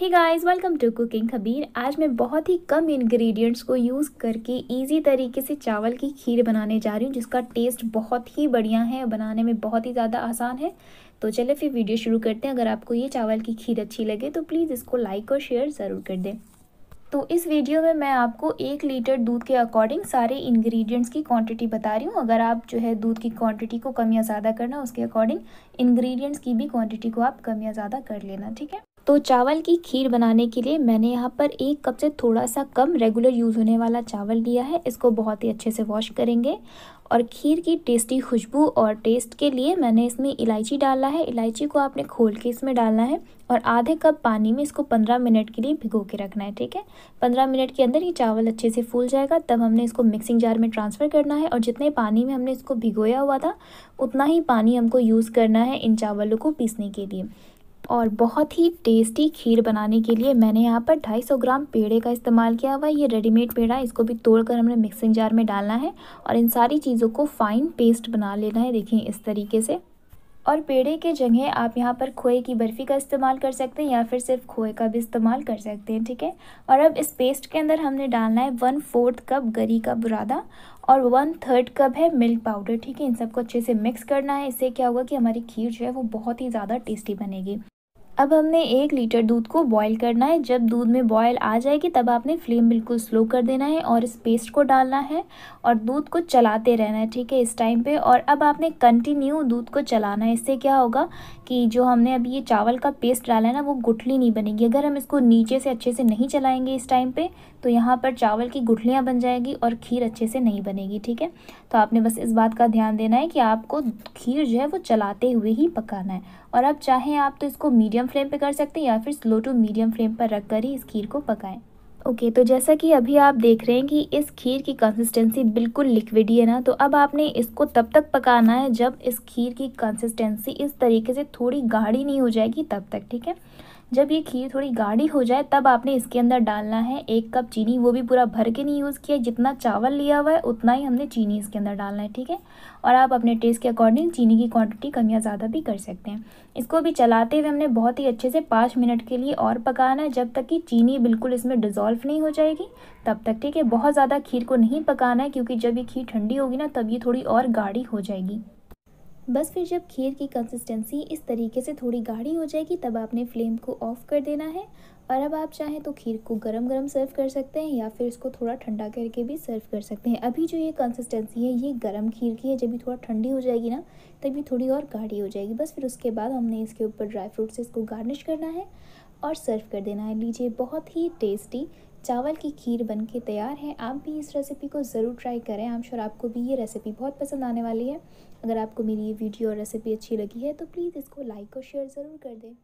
he guys welcome to cooking Khabir आज मैं बहुत ही कम इंग्रेडिएंट्स को यूज़ करके इजी तरीके से चावल की खीर बनाने जा रही हूँ जिसका टेस्ट बहुत ही बढ़िया है बनाने में बहुत ही ज़्यादा आसान है तो चले फिर वीडियो शुरू करते हैं अगर आपको ये चावल की खीर अच्छी लगे तो प्लीज़ इसको लाइक और शेयर ज़रूर कर दें तो इस वीडियो में मैं आपको एक लीटर दूध के अकॉर्डिंग सारे इन्ग्रीडियंट्स की क्वान्टिटी बता रही हूँ अगर आप जो है दूध की क्वान्टिटी को कम या ज़्यादा करना उसके अकॉर्डिंग इन्ग्रीडियंट्स की भी क्वान्टिटी को आप कम या ज़्यादा कर लेना ठीक है तो चावल की खीर बनाने के लिए मैंने यहाँ पर एक कप से थोड़ा सा कम रेगुलर यूज़ होने वाला चावल लिया है इसको बहुत ही अच्छे से वॉश करेंगे और खीर की टेस्टी खुशबू और टेस्ट के लिए मैंने इसमें इलायची डाला है इलायची को आपने खोल के इसमें डालना है और आधे कप पानी में इसको पंद्रह मिनट के लिए भिगो के रखना है ठीक है पंद्रह मिनट के अंदर ये चावल अच्छे से फूल जाएगा तब हमने इसको मिक्सिंग जार में ट्रांसफ़र करना है और जितने पानी में हमने इसको भिगोया हुआ था उतना ही पानी हमको यूज़ करना है इन चावलों को पीसने के लिए और बहुत ही टेस्टी खीर बनाने के लिए मैंने यहाँ पर 250 ग्राम पेड़े का इस्तेमाल किया हुआ है ये रेडीमेड पेड़ा है इसको भी तोड़कर हमने मिक्सिंग जार में डालना है और इन सारी चीज़ों को फाइन पेस्ट बना लेना है देखिए इस तरीके से और पेड़े के जगह आप यहाँ पर खोए की बर्फ़ी का इस्तेमाल कर सकते हैं या फिर सिर्फ खोए का भी इस्तेमाल कर सकते हैं ठीक है और अब इस पेस्ट के अंदर हमने डालना है वन फोर्थ कप गरी का बुरादा और वन थर्ड कप है मिल्क पाउडर ठीक है इन सबको अच्छे से मिक्स करना है इससे क्या होगा कि हमारी खीर जो है वो बहुत ही ज़्यादा टेस्टी बनेगी अब हमने एक लीटर दूध को बॉईल करना है जब दूध में बॉयल आ जाएगी तब आपने फ्लेम बिल्कुल स्लो कर देना है और इस पेस्ट को डालना है और दूध को चलाते रहना है ठीक है इस टाइम पे और अब आपने कंटिन्यू दूध को चलाना है इससे क्या होगा कि जो हमने अभी ये चावल का पेस्ट डाला है ना वो गुठली नहीं बनेगी अगर हम इसको नीचे से अच्छे से नहीं चलाएंगे इस टाइम पर तो यहाँ पर चावल की गुठलियाँ बन जाएगी और खीर अच्छे से नहीं बनेगी ठीक है तो आपने बस इस बात का ध्यान देना है कि आपको खीर जो है वो चलाते हुए ही पकाना है और अब चाहें आप तो इसको मीडियम फ्लेम पे कर सकते हैं या फिर स्लो टू मीडियम फ्लेम पर रख कर ही इस खीर को पकाएं ओके okay, तो जैसा कि अभी आप देख रहे हैं कि इस खीर की कंसिस्टेंसी बिल्कुल लिक्विड ही है ना तो अब आपने इसको तब तक पकाना है जब इस खीर की कंसिस्टेंसी इस तरीके से थोड़ी गाढ़ी नहीं हो जाएगी तब तक ठीक है जब ये खीर थोड़ी गाढ़ी हो जाए तब आपने इसके अंदर डालना है एक कप चीनी वो भी पूरा भर के नहीं यूज़ किया जितना चावल लिया हुआ है उतना ही हमने चीनी इसके अंदर डालना है ठीक है और आप अपने टेस्ट के अकॉर्डिंग चीनी की क्वांटिटी कम या ज़्यादा भी कर सकते हैं इसको भी चलाते हुए हमने बहुत ही अच्छे से पाँच मिनट के लिए और पकाना है जब तक कि चीनी बिल्कुल इसमें डिज़ोल्व नहीं हो जाएगी तब तक ठीक है बहुत ज़्यादा खीर को नहीं पकाना है क्योंकि जब ये खीर ठंडी होगी ना तब ये थोड़ी और गाढ़ी हो जाएगी बस फिर जब खीर की कंसिस्टेंसी इस तरीके से थोड़ी गाढ़ी हो जाएगी तब आपने फ्लेम को ऑफ़ कर देना है और अब आप चाहें तो खीर को गरम गरम सर्व कर सकते हैं या फिर इसको थोड़ा ठंडा करके भी सर्व कर सकते हैं अभी जो ये कंसिस्टेंसी है ये गरम खीर की है जब भी थोड़ा ठंडी हो जाएगी ना तभी थोड़ी और गाढ़ी हो जाएगी बस फिर उसके बाद हमने इसके ऊपर ड्राई फ्रूट से इसको गार्निश करना है और सर्व कर देना है लीजिए बहुत ही टेस्टी चावल की खीर बन के तैयार है आप भी इस रेसिपी को ज़रूर ट्राई करें आम एम श्योर आपको भी ये रेसिपी बहुत पसंद आने वाली है अगर आपको मेरी ये वीडियो और रेसिपी अच्छी लगी है तो प्लीज़ इसको लाइक और शेयर ज़रूर कर दें